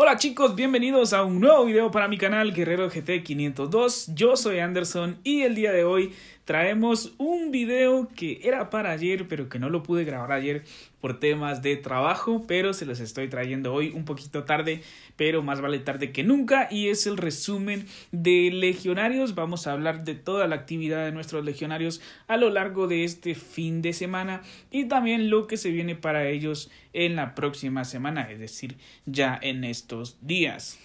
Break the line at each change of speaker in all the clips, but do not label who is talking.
Hola chicos, bienvenidos a un nuevo video para mi canal Guerrero GT 502. Yo soy Anderson y el día de hoy traemos un video que era para ayer pero que no lo pude grabar ayer por temas de trabajo, pero se los estoy trayendo hoy un poquito tarde, pero más vale tarde que nunca y es el resumen de legionarios. Vamos a hablar de toda la actividad de nuestros legionarios a lo largo de este fin de semana y también lo que se viene para ellos en la próxima semana, es decir, ya en estos días.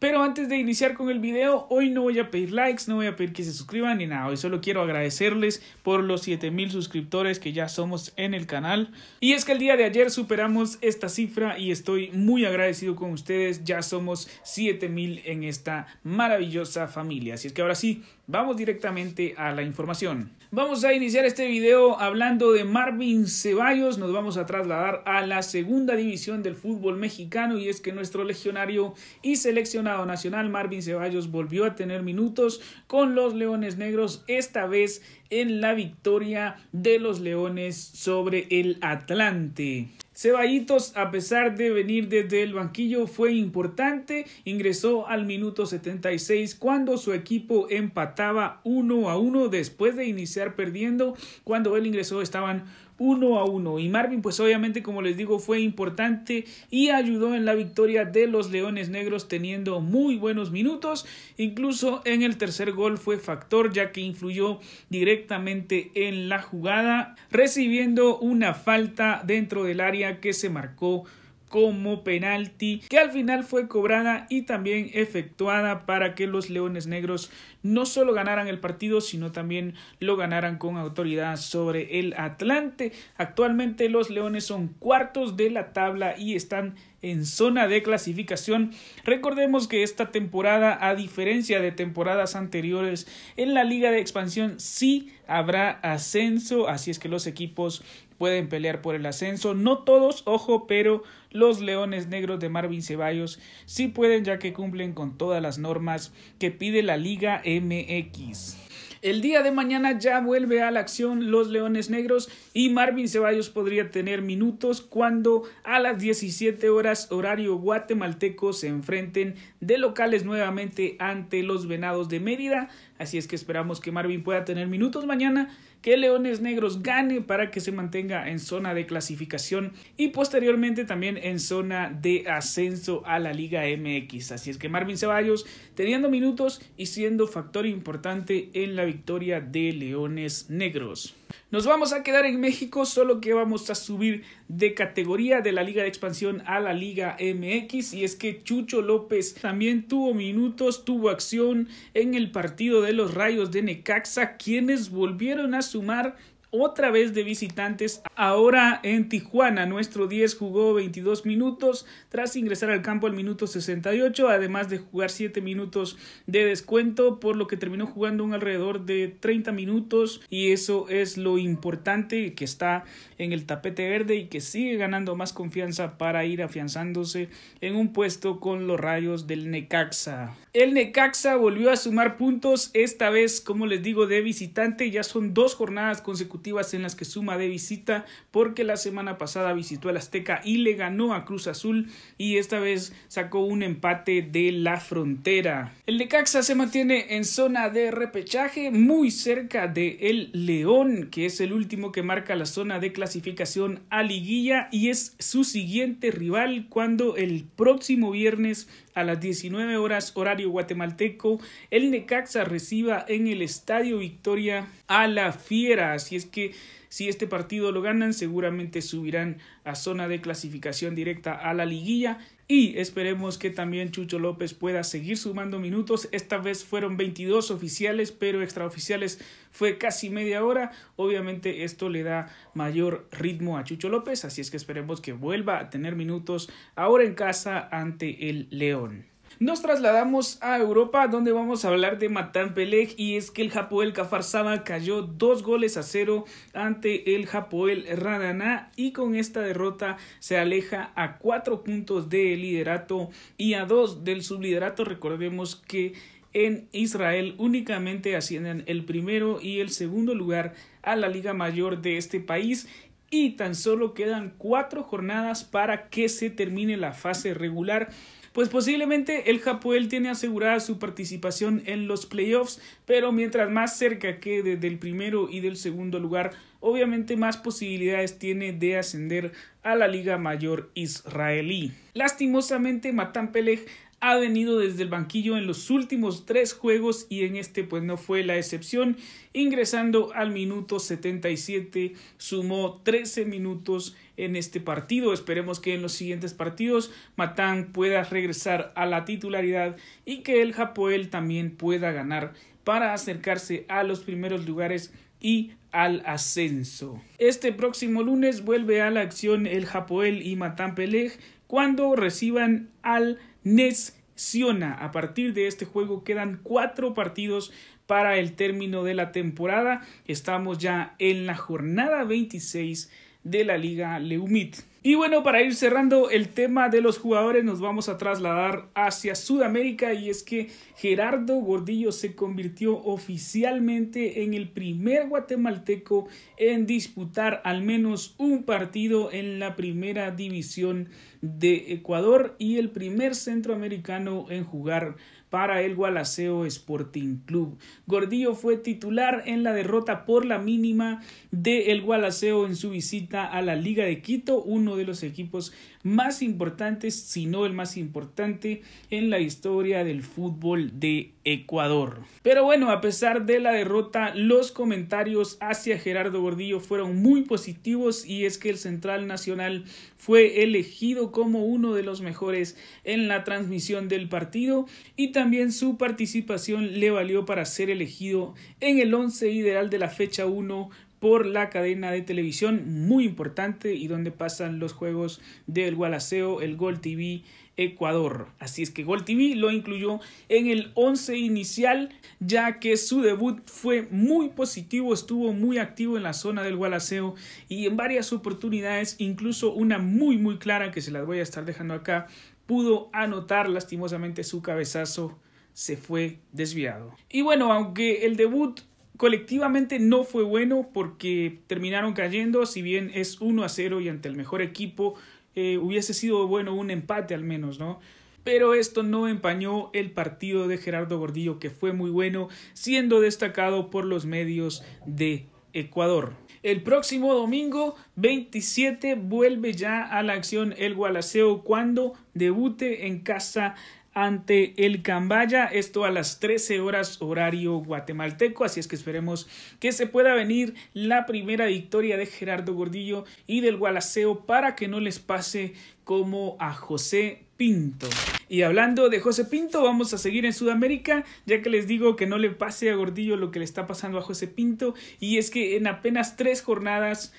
Pero antes de iniciar con el video, hoy no voy a pedir likes, no voy a pedir que se suscriban ni nada. Hoy solo quiero agradecerles por los 7000 suscriptores que ya somos en el canal. Y es que el día de ayer superamos esta cifra y estoy muy agradecido con ustedes. Ya somos 7000 en esta maravillosa familia. Así es que ahora sí, vamos directamente a la información. Vamos a iniciar este video hablando de Marvin Ceballos. Nos vamos a trasladar a la segunda división del fútbol mexicano y es que nuestro legionario y seleccionado Nacional, Marvin Ceballos volvió a tener minutos con los Leones Negros, esta vez en la victoria de los Leones sobre el Atlante. Ceballitos, a pesar de venir desde el banquillo, fue importante. Ingresó al minuto 76 cuando su equipo empataba uno a uno después de iniciar perdiendo. Cuando él ingresó estaban uno a uno Y Marvin, pues obviamente, como les digo, fue importante y ayudó en la victoria de los Leones Negros teniendo muy buenos minutos. Incluso en el tercer gol fue factor ya que influyó directamente en la jugada, recibiendo una falta dentro del área que se marcó como penalti que al final fue cobrada y también efectuada para que los Leones Negros no solo ganaran el partido, sino también lo ganaran con autoridad sobre el Atlante. Actualmente los Leones son cuartos de la tabla y están en zona de clasificación. Recordemos que esta temporada, a diferencia de temporadas anteriores, en la liga de expansión sí habrá ascenso, así es que los equipos pueden pelear por el ascenso. No todos, ojo, pero los Leones Negros de Marvin Ceballos sí pueden ya que cumplen con todas las normas que pide la liga MX. El día de mañana ya vuelve a la acción los Leones Negros y Marvin Ceballos podría tener minutos cuando a las 17 horas horario guatemalteco se enfrenten de locales nuevamente ante los Venados de Mérida. Así es que esperamos que Marvin pueda tener minutos mañana que Leones Negros gane para que se mantenga en zona de clasificación y posteriormente también en zona de ascenso a la Liga MX. Así es que Marvin Ceballos teniendo minutos y siendo factor importante en la victoria de Leones Negros. Nos vamos a quedar en México, solo que vamos a subir de categoría de la Liga de Expansión a la Liga MX. Y es que Chucho López también tuvo minutos, tuvo acción en el partido de los Rayos de Necaxa, quienes volvieron a sumar otra vez de visitantes. Ahora en Tijuana, nuestro 10 jugó 22 minutos tras ingresar al campo al minuto 68, además de jugar 7 minutos de descuento, por lo que terminó jugando un alrededor de 30 minutos y eso es lo importante que está en el tapete verde y que sigue ganando más confianza para ir afianzándose en un puesto con los rayos del Necaxa. El Necaxa volvió a sumar puntos, esta vez, como les digo, de visitante, ya son dos jornadas consecutivas en las que suma de visita porque la semana pasada visitó al Azteca y le ganó a Cruz Azul y esta vez sacó un empate de la frontera. El Caxa se mantiene en zona de repechaje muy cerca de el León que es el último que marca la zona de clasificación a liguilla y es su siguiente rival cuando el próximo viernes a las 19 horas horario guatemalteco, el Necaxa reciba en el Estadio Victoria a la Fiera. Así es que si este partido lo ganan, seguramente subirán a zona de clasificación directa a la liguilla y esperemos que también Chucho López pueda seguir sumando minutos. Esta vez fueron 22 oficiales, pero extraoficiales fue casi media hora. Obviamente esto le da mayor ritmo a Chucho López, así es que esperemos que vuelva a tener minutos ahora en casa ante el León. Nos trasladamos a Europa donde vamos a hablar de Matan Peleg y es que el Japoel Kafar Saba cayó dos goles a cero ante el Japoel Radaná y con esta derrota se aleja a cuatro puntos de liderato y a dos del subliderato. Recordemos que en Israel únicamente ascienden el primero y el segundo lugar a la Liga Mayor de este país y tan solo quedan cuatro jornadas para que se termine la fase regular pues posiblemente el Japuel tiene asegurada su participación en los playoffs, pero mientras más cerca quede del primero y del segundo lugar, obviamente más posibilidades tiene de ascender a la Liga Mayor Israelí. Lastimosamente, Matan Pelej ha venido desde el banquillo en los últimos tres juegos y en este pues no fue la excepción. Ingresando al minuto 77 sumó 13 minutos en este partido. Esperemos que en los siguientes partidos Matán pueda regresar a la titularidad y que el Japoel también pueda ganar para acercarse a los primeros lugares y al ascenso. Este próximo lunes vuelve a la acción el Japoel y Matán Peleg cuando reciban al Neciona. A partir de este juego quedan cuatro partidos para el término de la temporada. Estamos ya en la jornada 26 de la Liga Leumit. Y bueno, para ir cerrando el tema de los jugadores, nos vamos a trasladar hacia Sudamérica y es que Gerardo Gordillo se convirtió oficialmente en el primer guatemalteco en disputar al menos un partido en la primera división de Ecuador y el primer centroamericano en jugar para el Gualaceo Sporting Club. Gordillo fue titular en la derrota por la mínima del el Gualaceo en su visita a la Liga de Quito, uno de los equipos más importantes, si no el más importante, en la historia del fútbol de Ecuador. Pero bueno, a pesar de la derrota, los comentarios hacia Gerardo Gordillo fueron muy positivos y es que el Central Nacional fue elegido como uno de los mejores en la transmisión del partido y también su participación le valió para ser elegido en el once ideal de la fecha 1 por la cadena de televisión muy importante y donde pasan los juegos del Gualaceo, el Gol TV Ecuador. Así es que Gol TV lo incluyó en el 11 inicial, ya que su debut fue muy positivo, estuvo muy activo en la zona del Gualaceo y en varias oportunidades, incluso una muy muy clara que se las voy a estar dejando acá, pudo anotar lastimosamente su cabezazo se fue desviado. Y bueno, aunque el debut colectivamente no fue bueno porque terminaron cayendo, si bien es 1 a 0 y ante el mejor equipo eh, hubiese sido bueno un empate al menos, ¿no? Pero esto no empañó el partido de Gerardo Gordillo, que fue muy bueno, siendo destacado por los medios de Ecuador. El próximo domingo 27 vuelve ya a la acción el Gualaceo cuando debute en casa ante el Cambaya, esto a las 13 horas horario guatemalteco, así es que esperemos que se pueda venir la primera victoria de Gerardo Gordillo y del Gualaceo para que no les pase como a José Pinto. Y hablando de José Pinto, vamos a seguir en Sudamérica, ya que les digo que no le pase a Gordillo lo que le está pasando a José Pinto, y es que en apenas tres jornadas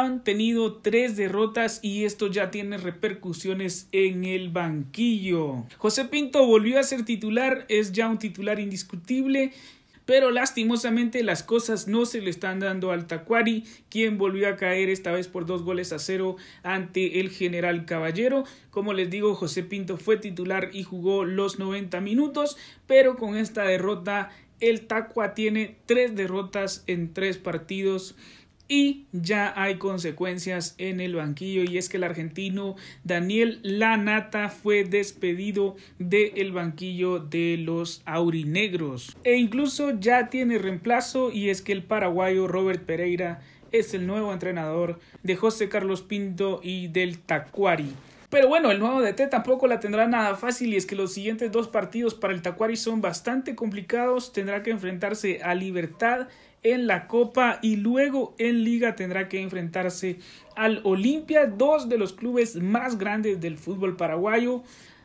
han tenido tres derrotas y esto ya tiene repercusiones en el banquillo. José Pinto volvió a ser titular, es ya un titular indiscutible. Pero lastimosamente las cosas no se le están dando al Tacuari, quien volvió a caer esta vez por dos goles a cero ante el general Caballero. Como les digo, José Pinto fue titular y jugó los 90 minutos, pero con esta derrota el Tacua tiene tres derrotas en tres partidos y ya hay consecuencias en el banquillo y es que el argentino Daniel Lanata fue despedido del banquillo de los aurinegros e incluso ya tiene reemplazo y es que el paraguayo Robert Pereira es el nuevo entrenador de José Carlos Pinto y del Tacuari. Pero bueno, el nuevo DT tampoco la tendrá nada fácil y es que los siguientes dos partidos para el Tacuari son bastante complicados. Tendrá que enfrentarse a Libertad en la Copa y luego en Liga tendrá que enfrentarse al Olimpia, dos de los clubes más grandes del fútbol paraguayo.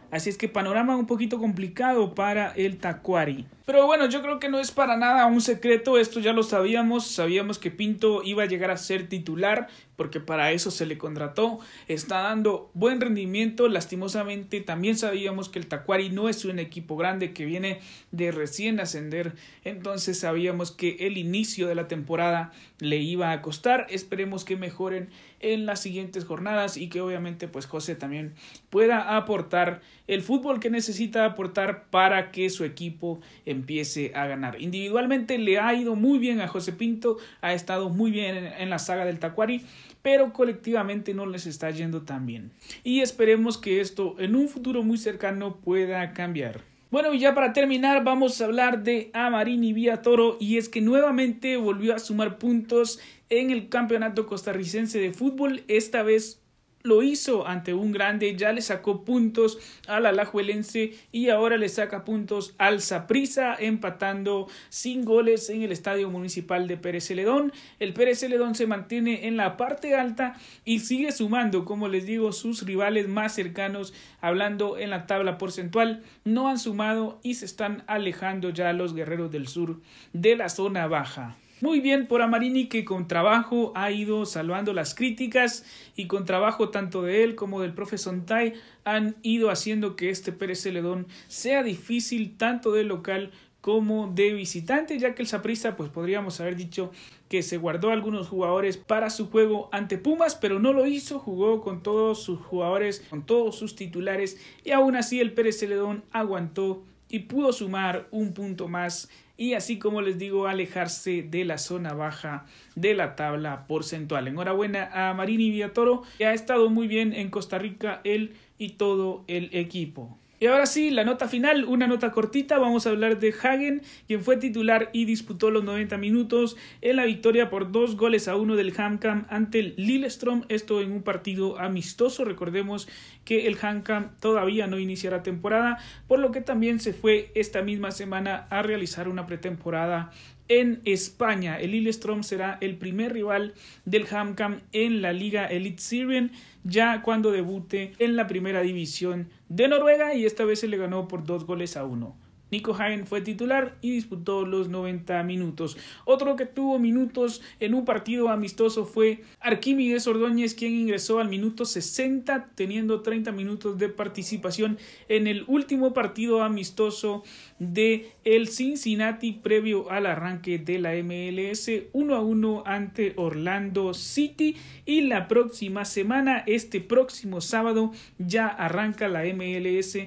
Así es que panorama un poquito complicado para el Tacuari. Pero bueno, yo creo que no es para nada un secreto, esto ya lo sabíamos, sabíamos que Pinto iba a llegar a ser titular, porque para eso se le contrató. Está dando buen rendimiento, lastimosamente también sabíamos que el Tacuari no es un equipo grande que viene de recién ascender, entonces sabíamos que el inicio de la temporada le iba a costar. Esperemos que mejoren en las siguientes jornadas y que obviamente pues José también pueda aportar el fútbol que necesita aportar para que su equipo empiece a ganar. Individualmente le ha ido muy bien a José Pinto, ha estado muy bien en, la saga del Tacuari pero colectivamente no les está yendo tan bien. Y esperemos que esto en un futuro muy cercano pueda cambiar. Bueno, y ya para terminar, vamos a hablar de Amarini Vía Toro. Y es que nuevamente volvió a sumar puntos en el campeonato costarricense de fútbol, esta vez lo hizo ante un grande, ya le sacó puntos al Alajuelense y ahora le saca puntos al Saprisa, empatando sin goles en el Estadio Municipal de Pérez Celedón. El Pérez Celedón se mantiene en la parte alta y sigue sumando, como les digo, sus rivales más cercanos, hablando en la tabla porcentual, no han sumado y se están alejando ya los guerreros del sur de la zona baja. Muy bien por Amarini que con trabajo ha ido salvando las críticas y con trabajo tanto de él como del profe Sontay han ido haciendo que este Pérez Celedón sea difícil tanto de local como de visitante, ya que el Saprista, pues podríamos haber dicho que se guardó algunos jugadores para su juego ante Pumas, pero no lo hizo, jugó con todos sus jugadores, con todos sus titulares, y aún así el Pérez Celedón aguantó y pudo sumar un punto más y así como les digo alejarse de la zona baja de la tabla porcentual. Enhorabuena a Marini Villatoro que ha estado muy bien en Costa Rica él y todo el equipo. Y ahora sí, la nota final, una nota cortita, vamos a hablar de Hagen, quien fue titular y disputó los 90 minutos en la victoria por dos goles a uno del Hamcam ante el Lillestrøm, esto en un partido amistoso, recordemos que el Hamcam todavía no iniciará temporada, por lo que también se fue esta misma semana a realizar una pretemporada en España. El strom será el primer rival del Hamcam en la Liga Elite Syrien ya cuando debute en la primera división de Noruega y esta vez se le ganó por dos goles a uno. Nico Hagen fue titular y disputó los 90 minutos. Otro que tuvo minutos en un partido amistoso fue Arquímedes Ordóñez, quien ingresó al minuto 60, teniendo 30 minutos de participación en el último partido amistoso de el Cincinnati previo al arranque de la MLS 1 a 1 ante Orlando City y la próxima semana, este próximo sábado, ya arranca la MLS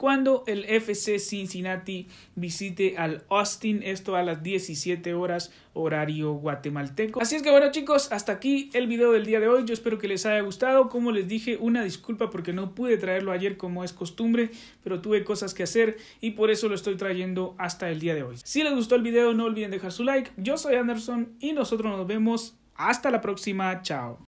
cuando el FC Cincinnati visite al Austin, esto a las 17 horas horario guatemalteco. Así es que bueno chicos, hasta aquí el video del día de hoy, yo espero que les haya gustado, como les dije, una disculpa porque no pude traerlo ayer como es costumbre, pero tuve cosas que hacer y por eso lo estoy trayendo hasta el día de hoy. Si les gustó el video no olviden dejar su like, yo soy Anderson y nosotros nos vemos hasta la próxima, chao.